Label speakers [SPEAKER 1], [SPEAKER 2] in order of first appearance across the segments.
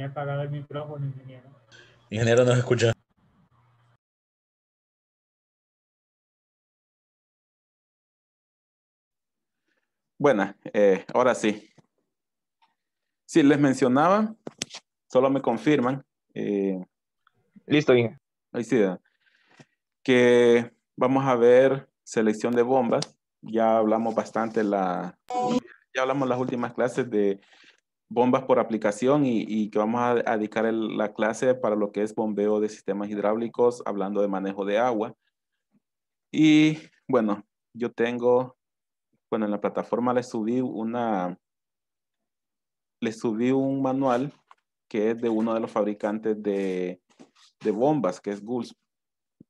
[SPEAKER 1] el micrófono, ingeniero. Ingeniero, nos escucha. Bueno, eh, ahora sí. Sí, les mencionaba, solo me confirman. Eh, Listo, bien. Ahí sí, que vamos a ver selección de bombas. Ya hablamos bastante la, ya hablamos las últimas clases de bombas por aplicación y, que vamos a, dedicar la clase para lo que es bombeo de sistemas hidráulicos, hablando de manejo de agua. Y bueno, yo tengo, bueno, en la plataforma le subí una, le subí un manual que es de uno de los fabricantes de, bombas, que es GULS.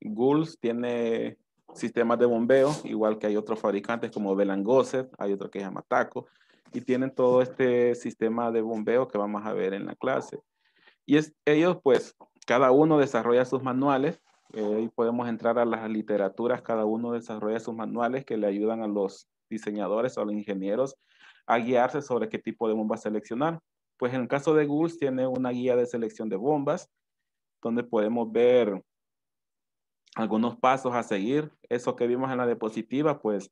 [SPEAKER 1] GULS tiene sistemas de bombeo, igual que hay otros fabricantes como Belangoset, hay otro que se llama Taco, y tienen todo este sistema de bombeo que vamos a ver en la clase. Y es, ellos, pues, cada uno desarrolla sus manuales. Eh, y podemos entrar a las literaturas. Cada uno desarrolla sus manuales que le ayudan a los diseñadores o a los ingenieros a guiarse sobre qué tipo de bomba seleccionar. Pues en el caso de Google tiene una guía de selección de bombas donde podemos ver algunos pasos a seguir. Eso que vimos en la diapositiva, pues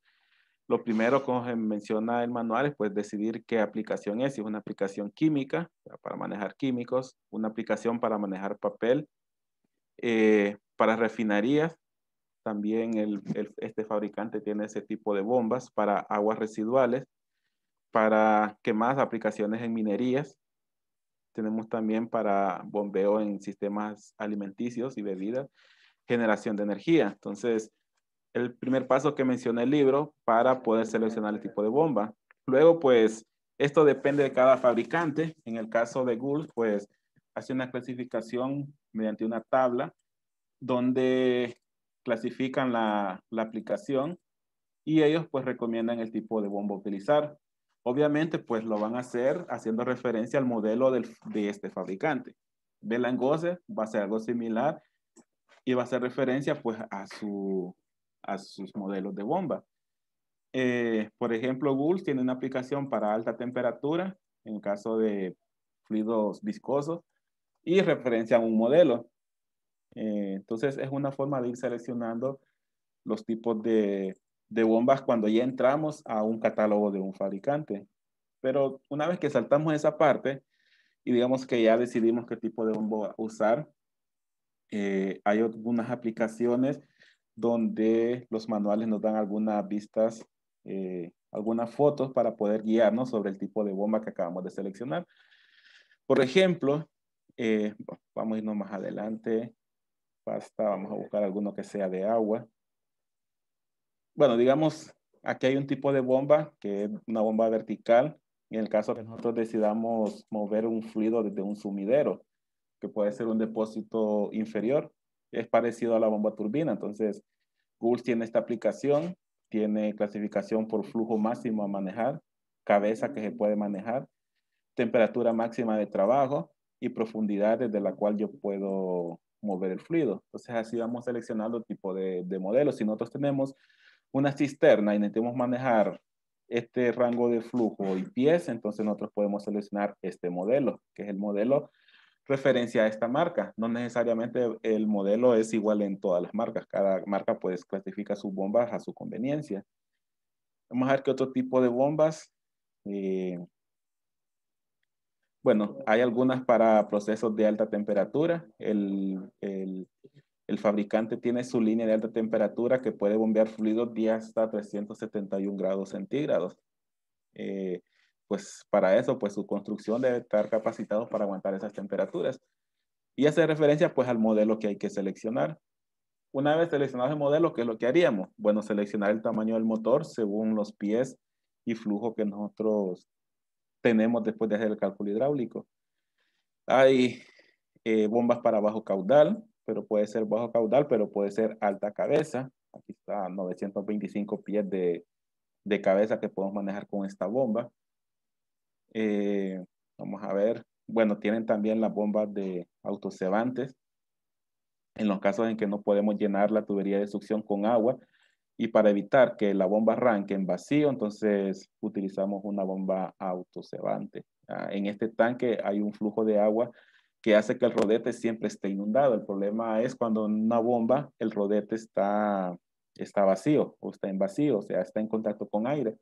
[SPEAKER 1] lo primero, como menciona el manual, es pues decidir qué aplicación es, si es una aplicación química para manejar químicos, una aplicación para manejar papel, eh, para refinerías, también este fabricante tiene ese tipo de bombas para aguas residuales, para qué más aplicaciones en minerías. Tenemos también para bombeo en sistemas alimenticios y bebidas, generación de energía. Entonces, el primer paso que menciona el libro para poder seleccionar el tipo de bomba. Luego, pues, esto depende de cada fabricante. En el caso de Gould, pues, hace una clasificación mediante una tabla donde clasifican la, aplicación y ellos, pues, recomiendan el tipo de bomba utilizar. Obviamente, pues, lo van a hacer haciendo referencia al modelo de este fabricante. Belangose va a ser algo similar y va a hacer referencia, pues, a su a sus modelos de bomba. Eh, por ejemplo, Google tiene una aplicación para alta temperatura en caso de fluidos viscosos y referencia a un modelo. Eh, entonces es una forma de ir seleccionando los tipos de, de bombas cuando ya entramos a un catálogo de un fabricante. Pero una vez que saltamos esa parte y digamos que ya decidimos qué tipo de bomba usar, eh, hay algunas aplicaciones donde los manuales nos dan algunas vistas, eh, algunas fotos para poder guiarnos sobre el tipo de bomba que acabamos de seleccionar. Por ejemplo, eh, vamos a irnos más adelante. basta vamos a buscar alguno que sea de agua. Bueno, digamos, aquí hay un tipo de bomba que es una bomba vertical. En el caso que nosotros decidamos mover un fluido desde un sumidero, que puede ser un depósito inferior, es parecido a la bomba turbina. Entonces, Google tiene esta aplicación, tiene clasificación por flujo máximo a manejar, cabeza que se puede manejar, temperatura máxima de trabajo y profundidad desde la cual yo puedo mover el fluido. Entonces, así vamos seleccionando tipo de, de modelos. Si nosotros tenemos una cisterna y necesitamos manejar este rango de flujo y pies, entonces nosotros podemos seleccionar este modelo, que es el modelo referencia a esta marca. No necesariamente el modelo es igual en todas las marcas. Cada marca pues clasifica sus bombas a su conveniencia. Vamos a ver qué otro tipo de bombas. Eh, bueno, hay algunas para procesos de alta temperatura. El, fabricante tiene su línea de alta temperatura que puede bombear fluidos de hasta 371 grados centígrados. Eh, pues para eso, pues su construcción debe estar capacitados para aguantar esas temperaturas. Y hace referencia pues al modelo que hay que seleccionar. Una vez seleccionado el modelo, ¿qué es lo que haríamos? Bueno, seleccionar el tamaño del motor según los pies y flujo que nosotros tenemos después de hacer el cálculo hidráulico. Hay eh, bombas para bajo caudal, pero puede ser bajo caudal, pero puede ser alta cabeza. Aquí está 925 pies de, de cabeza que podemos manejar con esta bomba. Eh, vamos a ver. Bueno, tienen también las bombas de autocebantes. En los casos en que no podemos llenar la tubería de succión con agua y para evitar que la bomba arranque en vacío, entonces utilizamos una bomba autocebante. Ah, en este tanque hay un flujo de agua que hace que el rodete siempre esté inundado. El problema es cuando en una bomba el rodete está, está vacío o está en vacío, o sea, está en contacto con aire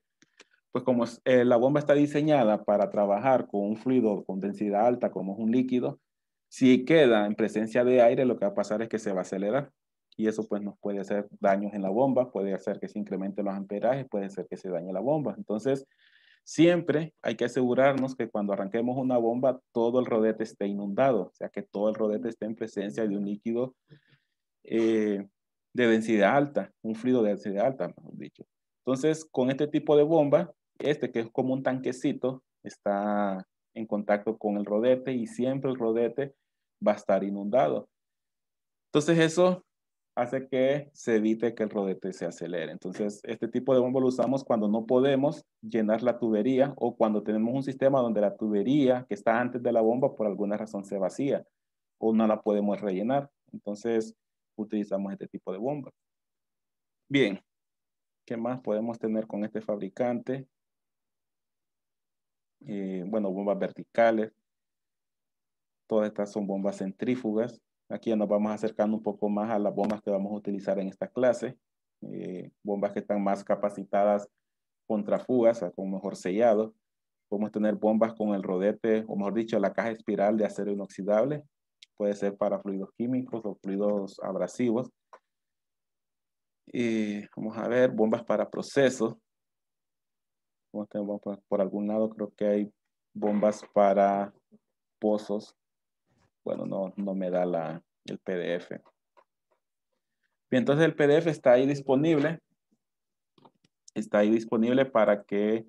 [SPEAKER 1] pues como eh, la bomba está diseñada para trabajar con un fluido con densidad alta, como es un líquido, si queda en presencia de aire, lo que va a pasar es que se va a acelerar y eso pues nos puede hacer daños en la bomba, puede hacer que se incrementen los amperajes, puede ser que se dañe la bomba. Entonces, siempre hay que asegurarnos que cuando arranquemos una bomba, todo el rodete esté inundado, o sea, que todo el rodete esté en presencia de un líquido eh, de densidad alta, un fluido de densidad alta, mejor dicho. Entonces, con este tipo de bomba, este, que es como un tanquecito, está en contacto con el rodete y siempre el rodete va a estar inundado. Entonces eso hace que se evite que el rodete se acelere. Entonces, este tipo de bomba lo usamos cuando no podemos llenar la tubería o cuando tenemos un sistema donde la tubería que está antes de la bomba por alguna razón se vacía o no la podemos rellenar. Entonces, utilizamos este tipo de bomba. Bien, ¿qué más podemos tener con este fabricante? Eh, bueno, bombas verticales. Todas estas son bombas centrífugas. Aquí ya nos vamos acercando un poco más a las bombas que vamos a utilizar en esta clase. Eh, bombas que están más capacitadas contra fugas, con mejor sellado. Podemos tener bombas con el rodete, o mejor dicho, la caja espiral de acero inoxidable. Puede ser para fluidos químicos o fluidos abrasivos. Eh, vamos a ver, bombas para procesos por, por algún lado creo que hay bombas para pozos. Bueno, no, me da la, el PDF. Bien, entonces el PDF está ahí disponible. Está ahí disponible para que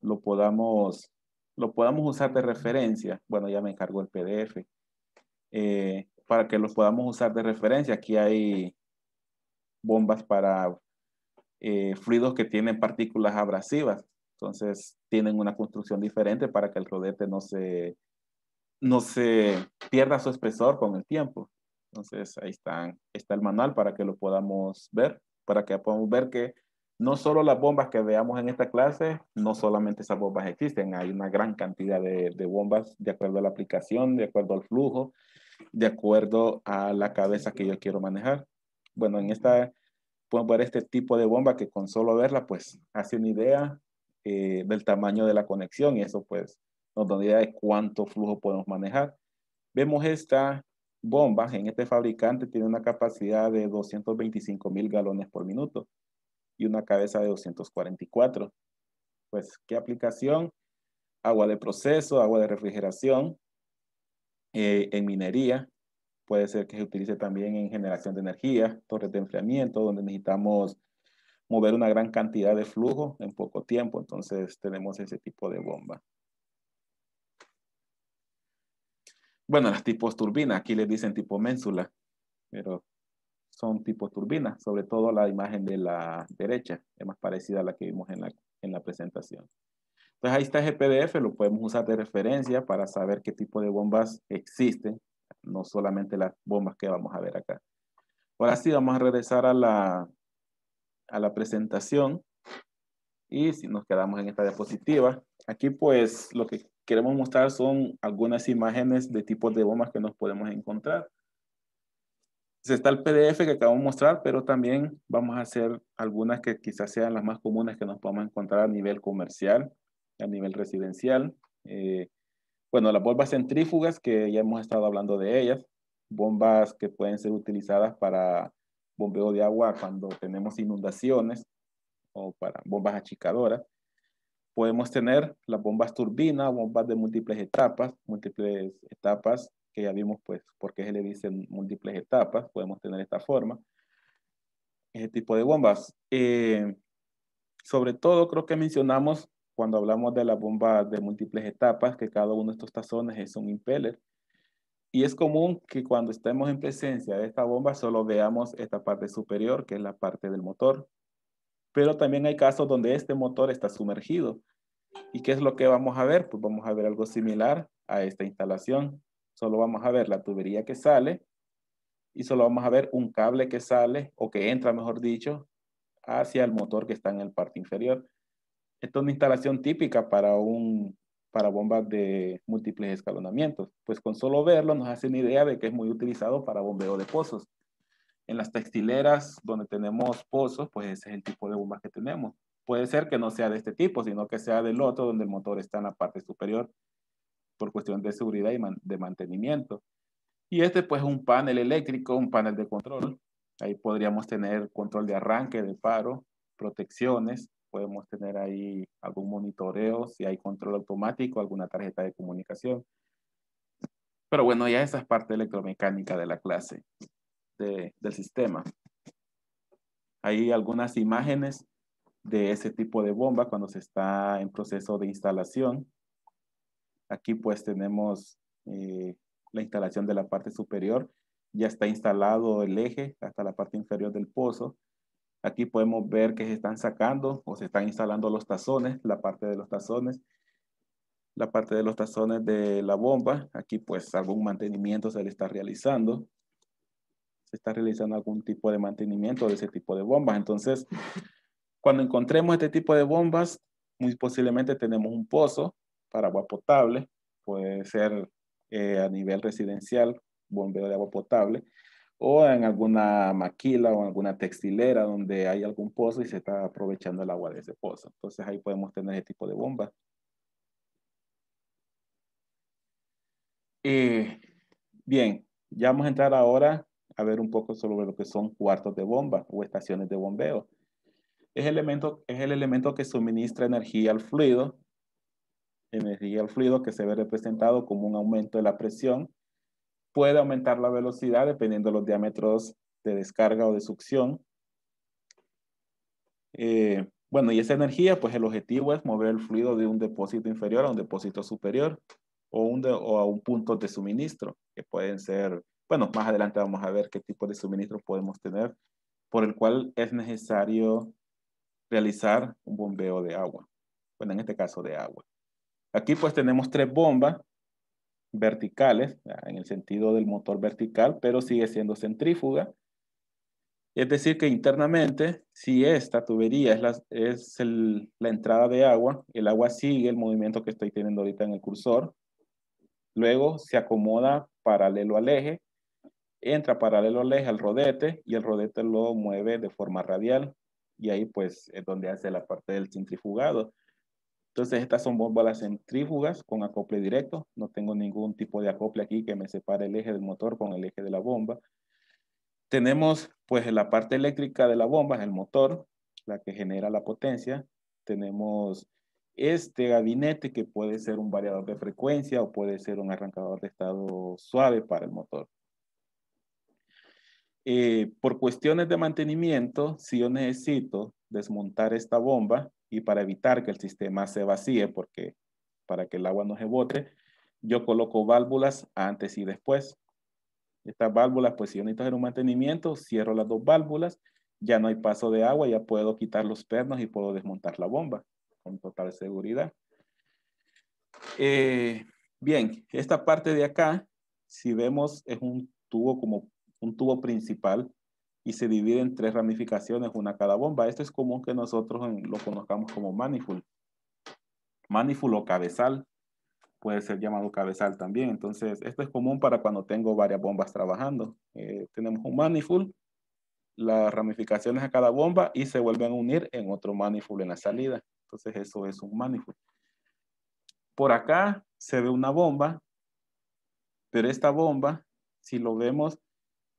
[SPEAKER 1] lo podamos, lo podamos usar de referencia. Bueno, ya me encargó el PDF. Eh, para que lo podamos usar de referencia. Aquí hay bombas para eh, fluidos que tienen partículas abrasivas. Entonces tienen una construcción diferente para que el rodete no se, no se pierda su espesor con el tiempo. Entonces ahí están, está el manual para que lo podamos ver, para que podamos ver que no solo las bombas que veamos en esta clase, no solamente esas bombas existen, hay una gran cantidad de, de bombas de acuerdo a la aplicación, de acuerdo al flujo, de acuerdo a la cabeza que yo quiero manejar. Bueno, en esta, podemos ver este tipo de bomba que con solo verla, pues hace una idea eh, del tamaño de la conexión y eso pues nos da una idea de cuánto flujo podemos manejar. Vemos esta bomba en este fabricante tiene una capacidad de 225 mil galones por minuto y una cabeza de 244. Pues, ¿qué aplicación? Agua de proceso, agua de refrigeración, eh, en minería, puede ser que se utilice también en generación de energía, torres de enfriamiento, donde necesitamos mover una gran cantidad de flujo en poco tiempo. Entonces tenemos ese tipo de bomba. Bueno, las tipos turbina, aquí les dicen tipo ménsula, pero son tipos turbina, sobre todo la imagen de la derecha, es más parecida a la que vimos en la, en la presentación. Entonces ahí está el PDF, lo podemos usar de referencia para saber qué tipo de bombas existen, no solamente las bombas que vamos a ver acá. Ahora sí, vamos a regresar a la, a la presentación. Y si nos quedamos en esta diapositiva, aquí pues lo que queremos mostrar son algunas imágenes de tipos de bombas que nos podemos encontrar. Está el PDF que acabamos de mostrar, pero también vamos a hacer algunas que quizás sean las más comunes que nos podemos encontrar a nivel comercial, a nivel residencial. Eh, bueno, las bombas centrífugas, que ya hemos estado hablando de ellas, bombas que pueden ser utilizadas para bombeo de agua cuando tenemos inundaciones o para bombas achicadoras. Podemos tener las bombas turbina, bombas de múltiples etapas, múltiples etapas que ya vimos pues por qué se le dicen múltiples etapas, podemos tener esta forma, ese tipo de bombas. Eh, sobre todo creo que mencionamos cuando hablamos de la bomba de múltiples etapas, que cada uno de estos tazones es un impeller y es común que cuando estemos en presencia de esta bomba solo veamos esta parte superior, que es la parte del motor. Pero también hay casos donde este motor está sumergido. ¿Y qué es lo que vamos a ver? Pues vamos a ver algo similar a esta instalación. Solo vamos a ver la tubería que sale y solo vamos a ver un cable que sale o que entra, mejor dicho, hacia el motor que está en el parte inferior. Esta es una instalación típica para un para bombas de múltiples escalonamientos. Pues con solo verlo nos hace una idea de que es muy utilizado para bombeo de pozos. En las textileras donde tenemos pozos, pues ese es el tipo de bombas que tenemos. Puede ser que no sea de este tipo, sino que sea del otro, donde el motor está en la parte superior por cuestión de seguridad y de mantenimiento. Y este pues es un panel eléctrico, un panel de control. Ahí podríamos tener control de arranque, de paro, protecciones, podemos tener ahí algún monitoreo, si hay control automático, alguna tarjeta de comunicación. Pero bueno, ya esa es parte electromecánica de la clase, del sistema. Hay algunas imágenes de ese tipo de bomba cuando se está en proceso de instalación. Aquí pues tenemos eh, la instalación de la parte superior. Ya está instalado el eje hasta la parte inferior del pozo. Aquí podemos ver que se están sacando o se están instalando los tazones, la parte de los tazones, la parte de los tazones de la bomba. Aquí pues algún mantenimiento se le está realizando. Se está realizando algún tipo de mantenimiento de ese tipo de bombas. Entonces, cuando encontremos este tipo de bombas, muy posiblemente tenemos un pozo para agua potable. Puede ser eh, a nivel residencial, bombeo de agua potable o en alguna maquila o en alguna textilera donde hay algún pozo y se está aprovechando el agua de ese pozo. Entonces ahí podemos tener ese tipo de bombas. Eh, bien, ya vamos a entrar ahora a ver un poco sobre lo que son cuartos de bomba o estaciones de bombeo. Es, elemento, es el elemento que suministra energía al fluido, energía al fluido que se ve representado como un aumento de la presión puede aumentar la velocidad dependiendo de los diámetros de descarga o de succión. Eh, bueno, y esa energía, pues el objetivo es mover el fluido de un depósito inferior a un depósito superior o, o a un punto de suministro, que pueden ser, bueno, más adelante vamos a ver qué tipo de suministro podemos tener, por el cual es necesario realizar un bombeo de agua. Bueno, en este caso de agua. Aquí pues tenemos tres bombas verticales, en el sentido del motor vertical, pero sigue siendo centrífuga. Es decir, que internamente, si esta tubería es, la, es la entrada de agua, el agua sigue el movimiento que estoy teniendo ahorita en el cursor, luego se acomoda paralelo al eje, entra paralelo al eje al rodete y el rodete lo mueve de forma radial y ahí pues es donde hace la parte del centrifugado. Entonces estas son bombas centrífugas con acople directo. No tengo ningún tipo de acople aquí que me separe el eje del motor con el eje de la bomba. Tenemos pues la parte eléctrica de la bomba, es el motor, la que genera la potencia. Tenemos este gabinete que puede ser un variador de frecuencia o puede ser un arrancador de estado suave para el motor. Eh, por cuestiones de mantenimiento, si yo necesito desmontar esta bomba, y para evitar que el sistema se vacíe, porque para que el agua no se bote, yo coloco válvulas antes y después. Estas válvulas, pues si yo necesito hacer un mantenimiento, cierro las dos válvulas, ya no hay paso de agua, ya puedo quitar los pernos y puedo desmontar la bomba con total seguridad. Eh, bien, esta parte de acá, si vemos, es un tubo como un tubo principal y se divide en tres ramificaciones, una a cada bomba. Esto es común que nosotros lo conozcamos como manifold. Manifold o cabezal, puede ser llamado cabezal también. Entonces, esto es común para cuando tengo varias bombas trabajando. Eh, tenemos un manifold, las ramificaciones a cada bomba y se vuelven a unir en otro manifold en la salida. Entonces, eso es un manifold. Por acá se ve una bomba, pero esta bomba, si lo vemos,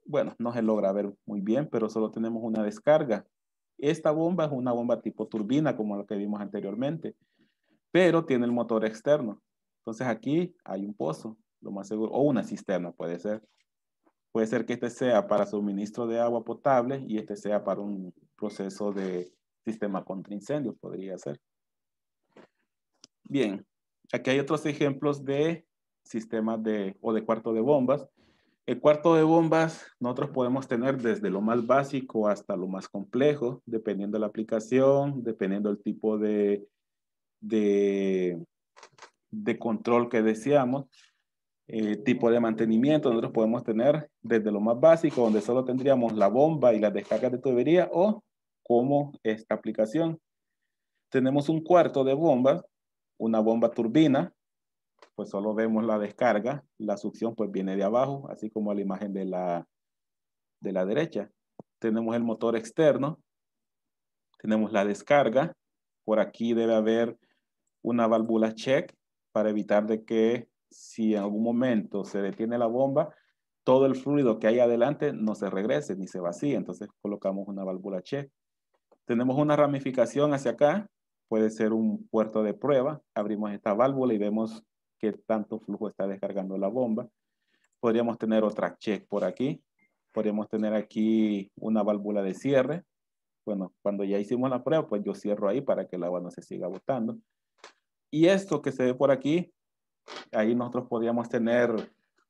[SPEAKER 1] bueno, no se logra ver muy bien, pero solo tenemos una descarga. Esta bomba es una bomba tipo turbina, como lo que vimos anteriormente, pero tiene el motor externo. Entonces aquí hay un pozo, lo más seguro, o una cisterna puede ser. Puede ser que este sea para suministro de agua potable y este sea para un proceso de sistema contra incendios, podría ser. Bien, aquí hay otros ejemplos de sistemas de, o de cuarto de bombas. El cuarto de bombas nosotros podemos tener desde lo más básico hasta lo más complejo, dependiendo de la aplicación, dependiendo del tipo de, de, control que deseamos, eh, tipo de mantenimiento. Nosotros podemos tener desde lo más básico, donde solo tendríamos la bomba y las descargas de tubería, o como esta aplicación. Tenemos un cuarto de bombas, una bomba turbina, pues solo vemos la descarga, la succión pues viene de abajo, así como la imagen de la, de la derecha. Tenemos el motor externo, tenemos la descarga, por aquí debe haber una válvula check para evitar de que si en algún momento se detiene la bomba, todo el fluido que hay adelante no se regrese ni se vacíe. Entonces colocamos una válvula check. Tenemos una ramificación hacia acá, puede ser un puerto de prueba. Abrimos esta válvula y vemos qué tanto flujo está descargando la bomba. Podríamos tener otra check por aquí. Podríamos tener aquí una válvula de cierre. Bueno, cuando ya hicimos la prueba, pues yo cierro ahí para que el agua no se siga botando. Y esto que se ve por aquí, ahí nosotros podríamos tener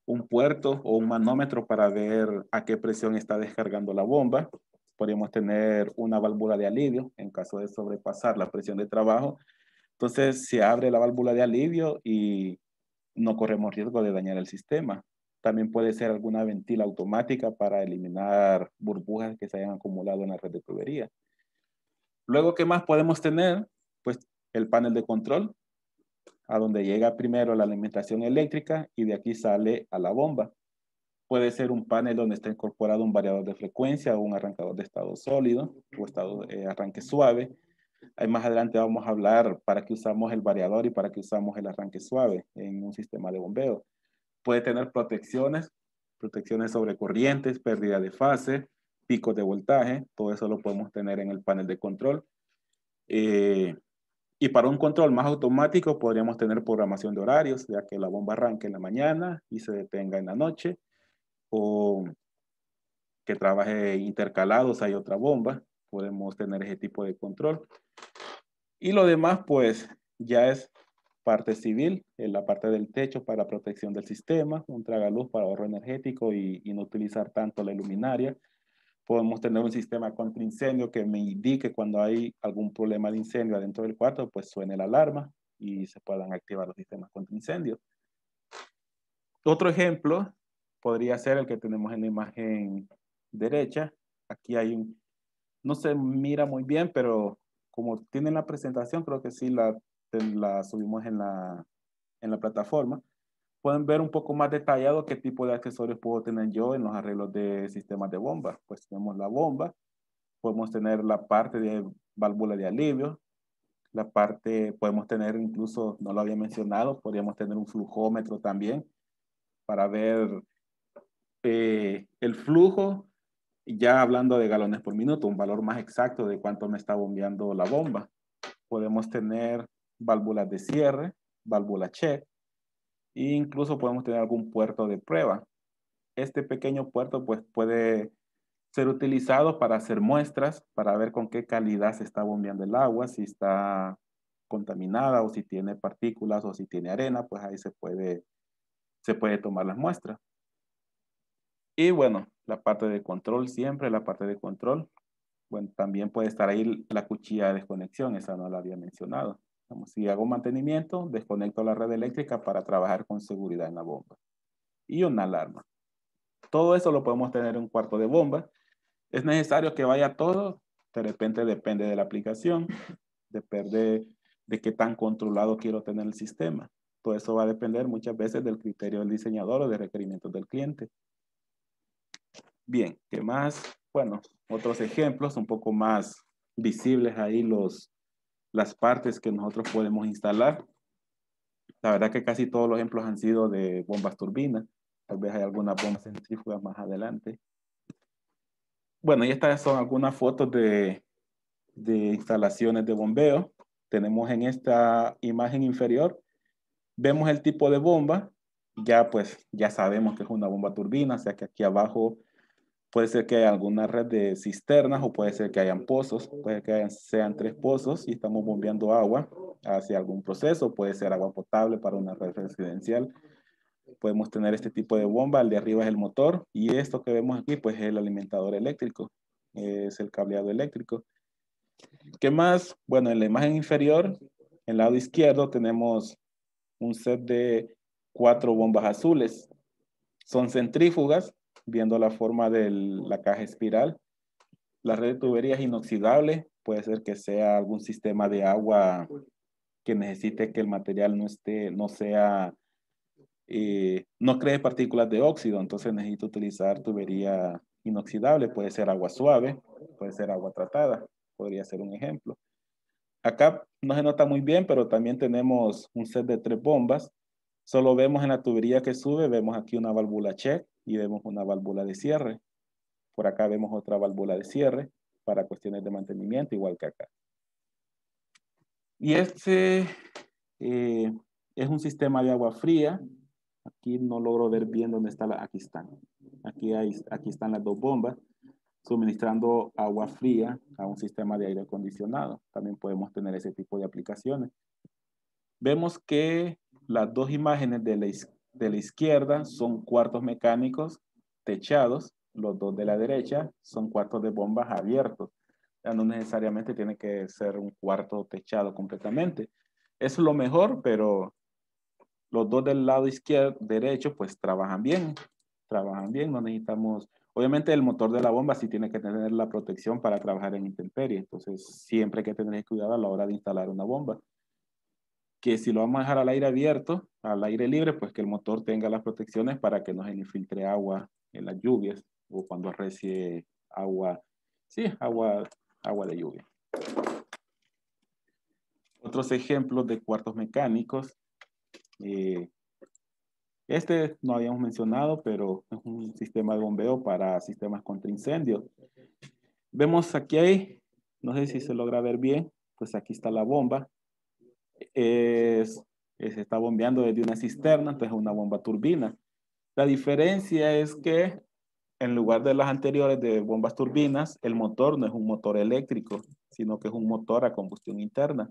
[SPEAKER 1] un puerto o un manómetro para ver a qué presión está descargando la bomba. Podríamos tener una válvula de alivio en caso de sobrepasar la presión de trabajo. Entonces se abre la válvula de alivio y no corremos riesgo de dañar el sistema. También puede ser alguna ventila automática para eliminar burbujas que se hayan acumulado en la red de tubería. Luego, ¿qué más podemos tener? Pues el panel de control, a donde llega primero la alimentación eléctrica y de aquí sale a la bomba. Puede ser un panel donde está incorporado un variador de frecuencia o un arrancador de estado sólido o estado arranque suave más adelante vamos a hablar para qué usamos el variador y para qué usamos el arranque suave en un sistema de bombeo. Puede tener protecciones, protecciones sobre corrientes, pérdida de fase, picos de voltaje, todo eso lo podemos tener en el panel de control. Eh, y para un control más automático podríamos tener programación de horarios, ya que la bomba arranque en la mañana y se detenga en la noche, o que trabaje intercalados, hay otra bomba, podemos tener ese tipo de control. Y lo demás, pues, ya es parte civil, en la parte del techo para protección del sistema, un tragaluz para ahorro energético y, y no utilizar tanto la luminaria. Podemos tener un sistema contra incendio que me indique cuando hay algún problema de incendio adentro del cuarto, pues suene la alarma y se puedan activar los sistemas contra incendio. Otro ejemplo podría ser el que tenemos en la imagen derecha. Aquí hay un, no se mira muy bien, pero como tienen la presentación, creo que sí la, subimos en la, plataforma. Pueden ver un poco más detallado qué tipo de accesorios puedo tener yo en los arreglos de sistemas de bomba. Pues tenemos la bomba, podemos tener la parte de válvula de alivio, la parte, podemos tener incluso, no lo había mencionado, podríamos tener un flujómetro también para ver eh, el flujo ya hablando de galones por minuto, un valor más exacto de cuánto me está bombeando la bomba. Podemos tener válvulas de cierre, válvula check, e incluso podemos tener algún puerto de prueba. Este pequeño puerto pues puede ser utilizado para hacer muestras, para ver con qué calidad se está bombeando el agua, si está contaminada o si tiene partículas o si tiene arena, pues ahí se puede, se puede tomar las muestras. Y bueno, la parte de control, siempre la parte de control. Bueno, también puede estar ahí la cuchilla de desconexión, esa no la había mencionado. Como si hago mantenimiento, desconecto la red eléctrica para trabajar con seguridad en la bomba. Y una alarma. Todo eso lo podemos tener en un cuarto de bomba. Es necesario que vaya todo. De repente depende de la aplicación, depende de qué tan controlado quiero tener el sistema. Todo eso va a depender muchas veces del criterio del diseñador o de requerimientos del cliente. Bien, ¿qué más? Bueno, otros ejemplos un poco más visibles ahí los, las partes que nosotros podemos instalar. La verdad que casi todos los ejemplos han sido de bombas turbinas. Tal vez hay algunas bombas centrífuga más adelante. Bueno, y estas son algunas fotos de, de instalaciones de bombeo. Tenemos en esta imagen inferior, vemos el tipo de bomba. Ya pues, ya sabemos que es una bomba turbina, o sea que aquí abajo Puede ser que haya alguna red de cisternas o puede ser que hayan pozos, puede que sean tres pozos y estamos bombeando agua hacia algún proceso, puede ser agua potable para una red residencial. Podemos tener este tipo de bomba, el de arriba es el motor y esto que vemos aquí pues es el alimentador eléctrico, es el cableado eléctrico. ¿Qué más? Bueno, en la imagen inferior, en el lado izquierdo tenemos un set de cuatro bombas azules. Son centrífugas viendo la forma de la caja espiral. La red de tuberías inoxidable puede ser que sea algún sistema de agua que necesite que el material no esté, no sea, eh, no cree partículas de óxido, entonces necesito utilizar tubería inoxidable, puede ser agua suave, puede ser agua tratada, podría ser un ejemplo. Acá no se nota muy bien, pero también tenemos un set de tres bombas. Solo vemos en la tubería que sube, vemos aquí una válvula check, y vemos una válvula de cierre. Por acá vemos otra válvula de cierre para cuestiones de mantenimiento, igual que acá. Y este eh, es un sistema de agua fría. Aquí no logro ver bien dónde está la... Aquí están. Aquí, hay, aquí están las dos bombas suministrando agua fría a un sistema de aire acondicionado. También podemos tener ese tipo de aplicaciones. Vemos que las dos imágenes de la, izquierda de la izquierda son cuartos mecánicos techados, los dos de la derecha son cuartos de bombas abiertos. Ya no necesariamente tiene que ser un cuarto techado completamente. es lo mejor, pero los dos del lado izquierdo, derecho, pues trabajan bien, trabajan bien, no necesitamos... Obviamente el motor de la bomba sí tiene que tener la protección para trabajar en intemperie, entonces siempre hay que tener cuidado a la hora de instalar una bomba que si lo vamos a dejar al aire abierto, al aire libre, pues que el motor tenga las protecciones para que no se infiltre agua en las lluvias o cuando recibe agua, sí, agua, agua de lluvia. Otros ejemplos de cuartos mecánicos. Eh, este no habíamos mencionado, pero es un sistema de bombeo para sistemas contra incendios. Vemos aquí, ahí, no sé si se logra ver bien, pues aquí está la bomba es, se está bombeando desde una cisterna, entonces es una bomba turbina. La diferencia es que en lugar de las anteriores de bombas turbinas, el motor no es un motor eléctrico, sino que es un motor a combustión interna.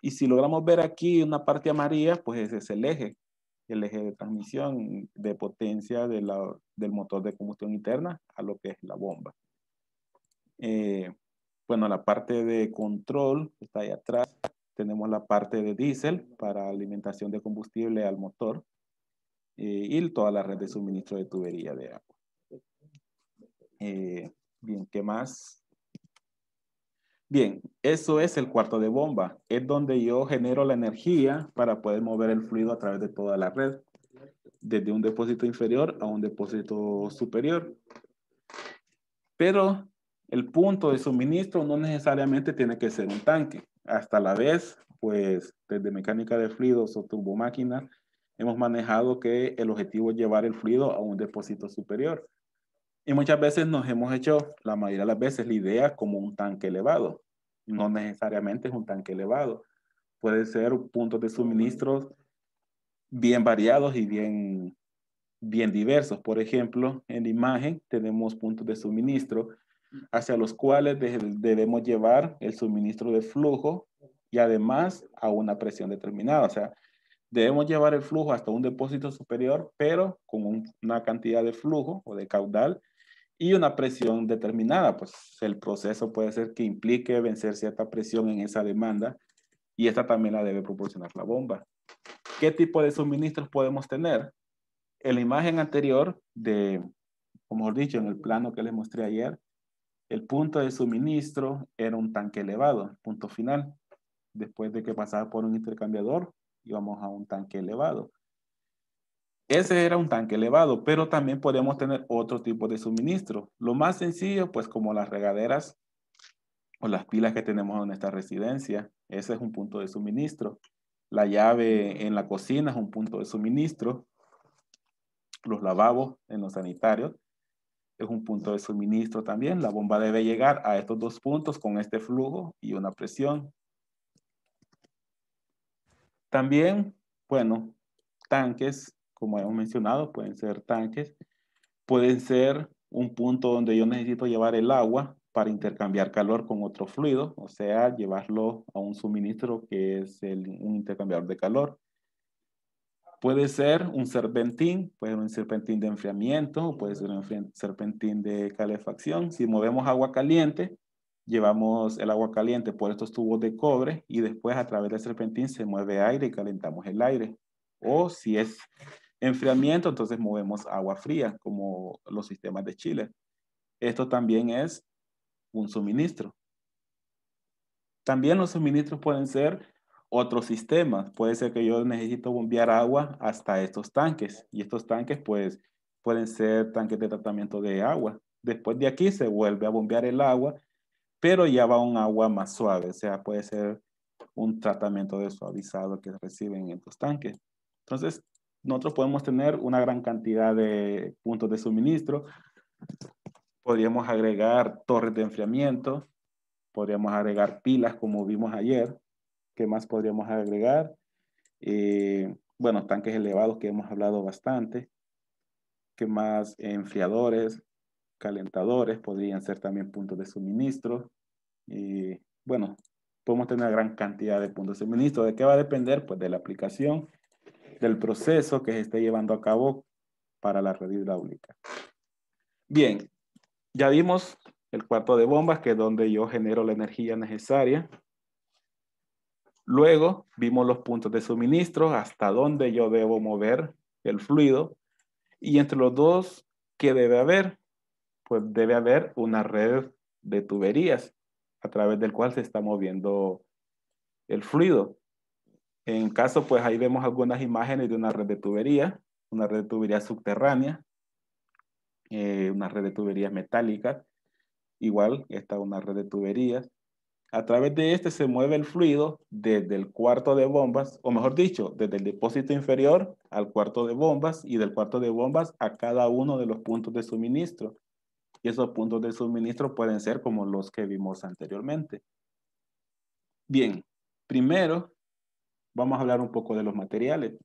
[SPEAKER 1] Y si logramos ver aquí una parte amarilla, pues ese es el eje, el eje de transmisión de potencia de la, del motor de combustión interna a lo que es la bomba. Eh, bueno, la parte de control está ahí atrás. Tenemos la parte de diésel para alimentación de combustible al motor eh, y toda la red de suministro de tubería de agua. Eh, bien, ¿qué más? Bien, eso es el cuarto de bomba. Es donde yo genero la energía para poder mover el fluido a través de toda la red, desde un depósito inferior a un depósito superior. Pero el punto de suministro no necesariamente tiene que ser un tanque hasta la vez, pues desde mecánica de fluidos o turbomáquinas, hemos manejado que el objetivo es llevar el fluido a un depósito superior. Y muchas veces nos hemos hecho, la mayoría de las veces, la idea como un tanque elevado. No necesariamente es un tanque elevado. Puede ser puntos de suministro bien variados y bien, bien diversos. Por ejemplo, en la imagen tenemos puntos de suministro hacia los cuales debemos llevar el suministro de flujo y además a una presión determinada. O sea, debemos llevar el flujo hasta un depósito superior, pero con una cantidad de flujo o de caudal y una presión determinada. Pues el proceso puede ser que implique vencer cierta presión en esa demanda y esta también la debe proporcionar la bomba. ¿Qué tipo de suministros podemos tener? En la imagen anterior de, como he dicho, en el plano que les mostré ayer, el punto de suministro era un tanque elevado, punto final. Después de que pasaba por un intercambiador, íbamos a un tanque elevado. Ese era un tanque elevado, pero también podemos tener otro tipo de suministro. Lo más sencillo, pues como las regaderas o las pilas que tenemos en nuestra residencia, ese es un punto de suministro. La llave en la cocina es un punto de suministro. Los lavabos en los sanitarios es un punto de suministro también. La bomba debe llegar a estos dos puntos con este flujo y una presión. También, bueno, tanques, como hemos mencionado, pueden ser tanques. Pueden ser un punto donde yo necesito llevar el agua para intercambiar calor con otro fluido, o sea, llevarlo a un suministro que es un intercambiador de calor. Puede ser un serpentín, puede ser un serpentín de enfriamiento, puede ser un serpentín de calefacción. Si movemos agua caliente, llevamos el agua caliente por estos tubos de cobre y después a través del serpentín se mueve aire y calentamos el aire. O si es enfriamiento, entonces movemos agua fría, como los sistemas de Chile. Esto también es un suministro. También los suministros pueden ser otros sistemas. Puede ser que yo necesito bombear agua hasta estos tanques y estos tanques pues pueden ser tanques de tratamiento de agua. Después de aquí se vuelve a bombear el agua, pero ya va un agua más suave, o sea, puede ser un tratamiento de suavizado que reciben estos tanques. Entonces, nosotros podemos tener una gran cantidad de puntos de suministro. Podríamos agregar torres de enfriamiento, podríamos agregar pilas como vimos ayer, ¿Qué más podríamos agregar? Eh, bueno, tanques elevados que hemos hablado bastante. ¿Qué más? Enfriadores, calentadores podrían ser también puntos de suministro. Eh, bueno, podemos tener una gran cantidad de puntos de suministro. ¿De qué va a depender? Pues de la aplicación, del proceso que se esté llevando a cabo para la red hidráulica. Bien, ya vimos el cuarto de bombas, que es donde yo genero la energía necesaria Luego vimos los puntos de suministro, hasta dónde yo debo mover el fluido. Y entre los dos, ¿qué debe haber? Pues debe haber una red de tuberías a través del cual se está moviendo el fluido. En caso, pues ahí vemos algunas imágenes de una red de tuberías, una red de tuberías subterránea, eh, una red de tuberías metálicas, igual está una red de tuberías, a través de este se mueve el fluido desde el cuarto de bombas, o mejor dicho, desde el depósito inferior al cuarto de bombas y del cuarto de bombas a cada uno de los puntos de suministro. Y esos puntos de suministro pueden ser como los que vimos anteriormente. Bien, primero vamos a hablar un poco de los materiales.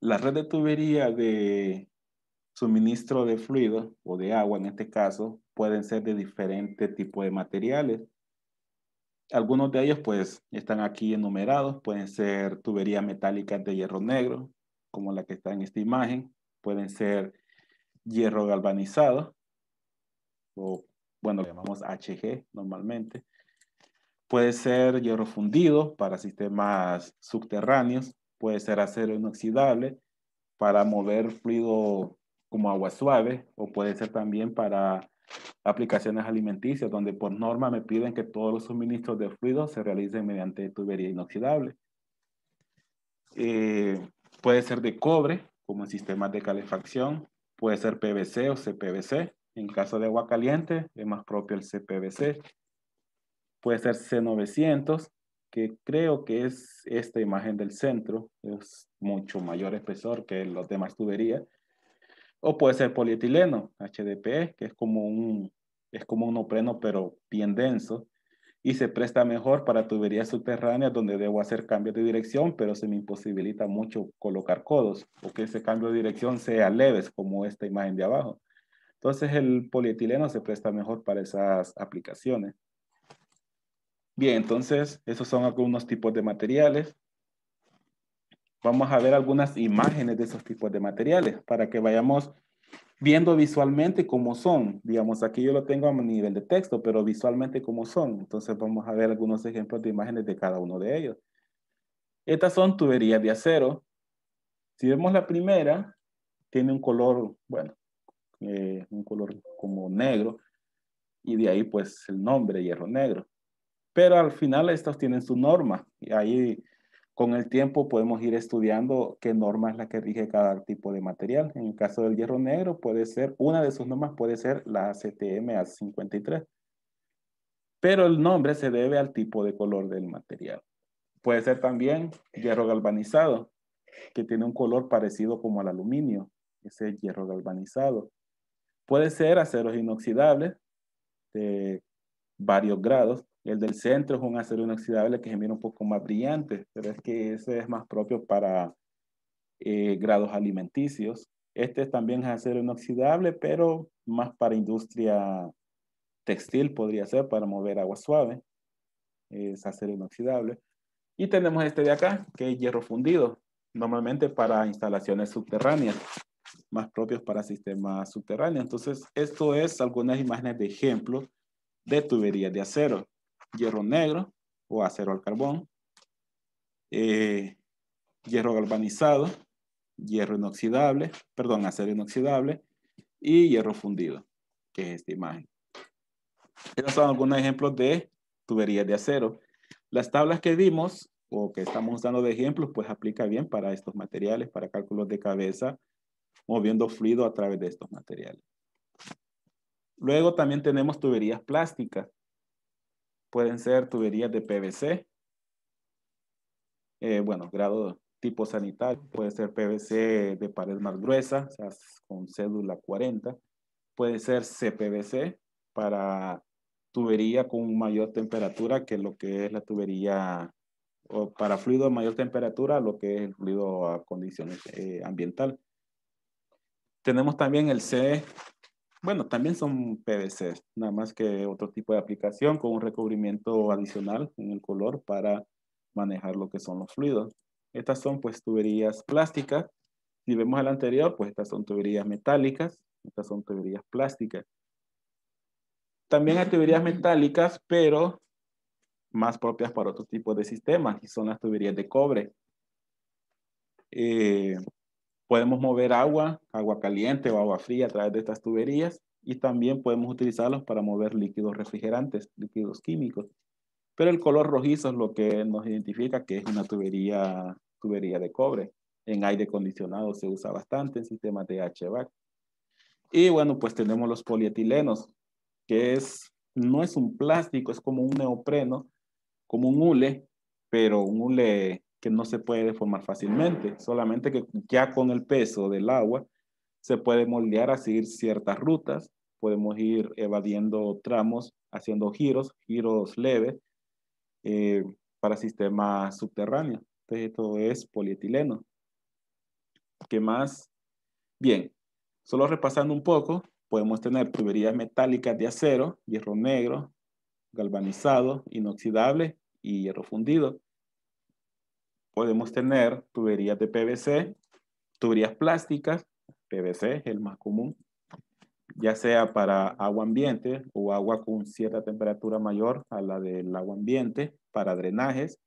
[SPEAKER 1] La red de tubería de suministro de fluido o de agua en este caso pueden ser de diferente tipo de materiales algunos de ellos pues están aquí enumerados, pueden ser tuberías metálicas de hierro negro, como la que está en esta imagen, pueden ser hierro galvanizado, o bueno, lo llamamos HG normalmente. Puede ser hierro fundido para sistemas subterráneos, puede ser acero inoxidable para mover fluido como agua suave, o puede ser también para aplicaciones alimenticias, donde por norma me piden que todos los suministros de fluidos se realicen mediante tubería inoxidable. Eh, puede ser de cobre, como en sistemas de calefacción, puede ser PVC o CPVC. En caso de agua caliente, es más propio el CPVC. Puede ser C900, que creo que es esta imagen del centro, es mucho mayor espesor que los demás tuberías. O puede ser polietileno, HDPE, que es como un, es como un pero bien denso. Y se presta mejor para tuberías subterráneas donde debo hacer cambios de dirección, pero se me imposibilita mucho colocar codos o que ese cambio de dirección sea leves, como esta imagen de abajo. Entonces el polietileno se presta mejor para esas aplicaciones. Bien, entonces esos son algunos tipos de materiales vamos a ver algunas imágenes de esos tipos de materiales para que vayamos viendo visualmente cómo son. Digamos, aquí yo lo tengo a nivel de texto, pero visualmente cómo son. Entonces vamos a ver algunos ejemplos de imágenes de cada uno de ellos. Estas son tuberías de acero. Si vemos la primera, tiene un color, bueno, eh, un color como negro. Y de ahí pues el nombre, hierro negro. Pero al final estas tienen su norma. Y ahí con el tiempo podemos ir estudiando qué norma es la que rige cada tipo de material. En el caso del hierro negro puede ser, una de sus normas puede ser la CTM A53. Pero el nombre se debe al tipo de color del material. Puede ser también hierro galvanizado, que tiene un color parecido como al aluminio, ese hierro galvanizado. Puede ser aceros inoxidables de varios grados, el del centro es un acero inoxidable que se mira un poco más brillante, pero es que ese es más propio para eh, grados alimenticios. Este también es acero inoxidable, pero más para industria textil podría ser, para mover agua suave. Es acero inoxidable. Y tenemos este de acá, que es hierro fundido, normalmente para instalaciones subterráneas, más propios para sistemas subterráneos. Entonces, esto es algunas imágenes de ejemplo de tuberías de acero hierro negro o acero al carbón, eh, hierro galvanizado, hierro inoxidable, perdón, acero inoxidable y hierro fundido, que es esta imagen. Estos son algunos ejemplos de tuberías de acero. Las tablas que dimos o que estamos usando de ejemplos, pues aplica bien para estos materiales, para cálculos de cabeza, moviendo fluido a través de estos materiales. Luego también tenemos tuberías plásticas. Pueden ser tuberías de PVC. Eh, bueno, grado tipo sanitario. Puede ser PVC de pared más gruesa, o sea, con cédula 40. Puede ser CPVC para tubería con mayor temperatura que lo que es la tubería o para fluido de mayor temperatura, lo que es el fluido a condiciones eh, ambiental. Tenemos también el C bueno, también son PVC, nada más que otro tipo de aplicación con un recubrimiento adicional en el color para manejar lo que son los fluidos. Estas son pues tuberías plásticas. Si vemos el anterior, pues estas son tuberías metálicas, estas son tuberías plásticas. También hay tuberías metálicas, pero más propias para otro tipo de sistemas, y son las tuberías de cobre. Eh, Podemos mover agua, agua caliente o agua fría a través de estas tuberías y también podemos utilizarlos para mover líquidos refrigerantes, líquidos químicos. Pero el color rojizo es lo que nos identifica que es una tubería, tubería de cobre. En aire acondicionado se usa bastante en sistemas de HVAC. Y bueno, pues tenemos los polietilenos, que es, no es un plástico, es como un neopreno, como un hule, pero un hule que no se puede deformar fácilmente, solamente que ya con el peso del agua se puede moldear a seguir ciertas rutas, podemos ir evadiendo tramos, haciendo giros, giros leves eh, para sistemas subterráneos. Entonces esto es polietileno. ¿Qué más? Bien, solo repasando un poco, podemos tener tuberías metálicas de acero, hierro negro, galvanizado, inoxidable y hierro fundido podemos tener tuberías de PVC, tuberías plásticas, PVC es el más común, ya sea para agua ambiente o agua con cierta temperatura mayor a la del agua ambiente para drenajes.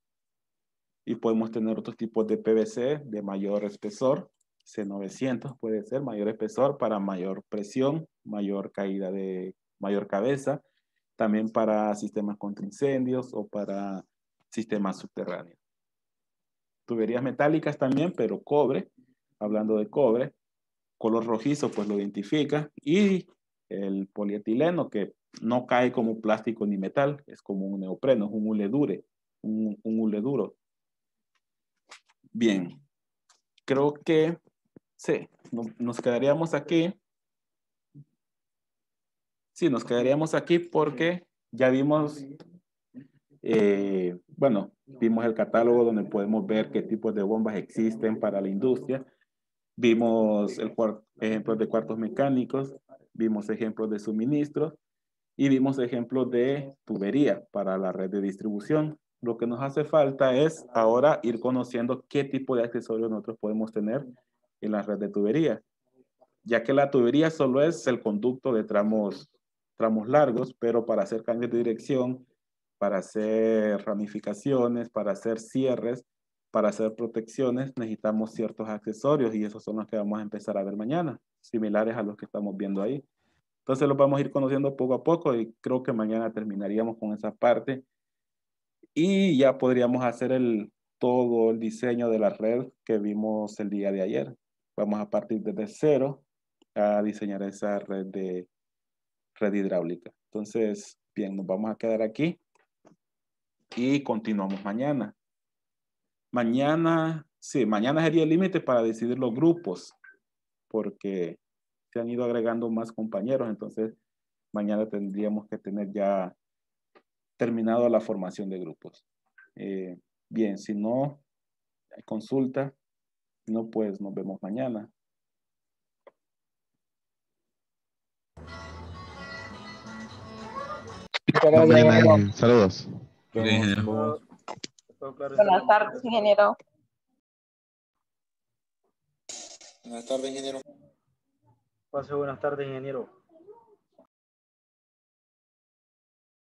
[SPEAKER 1] Y podemos tener otros tipos de PVC de mayor espesor, C900 puede ser mayor espesor para mayor presión, mayor caída de mayor cabeza, también para sistemas contra incendios o para sistemas subterráneos tuberías metálicas también, pero cobre, hablando de cobre, color rojizo pues lo identifica, y el polietileno que no cae como plástico ni metal, es como un neopreno, es un uledure, un, Bien, creo que sí, nos quedaríamos aquí. Sí, nos quedaríamos aquí porque ya vimos, eh, bueno, Vimos el catálogo donde podemos ver qué tipos de bombas existen para la industria. Vimos el ejemplos de cuartos mecánicos, vimos ejemplos de suministros y vimos ejemplos de tubería para la red de distribución. Lo que nos hace falta es ahora ir conociendo qué tipo de accesorios nosotros podemos tener en la red de tubería, ya que la tubería solo es el conducto de tramos, tramos largos, pero para hacer cambios de dirección, para hacer ramificaciones, para hacer cierres, para hacer protecciones, necesitamos ciertos accesorios y esos son los que vamos a empezar a ver mañana, similares a los que estamos viendo ahí. Entonces los vamos a ir conociendo poco a poco y creo que mañana terminaríamos con esa parte y ya podríamos hacer el, todo el diseño de la red que vimos el día de ayer. Vamos a partir desde cero a diseñar esa red de red hidráulica. Entonces, bien, nos vamos a quedar aquí y continuamos mañana. Mañana, sí, mañana sería el límite para decidir los grupos, porque se han ido agregando más compañeros, entonces mañana tendríamos que tener ya terminado la formación de grupos. Eh, bien, si no hay consulta, no, pues nos vemos mañana. Saludos. Buenas tardes, ingeniero. Buenas tardes, ingeniero. Pase buenas tardes, ingeniero.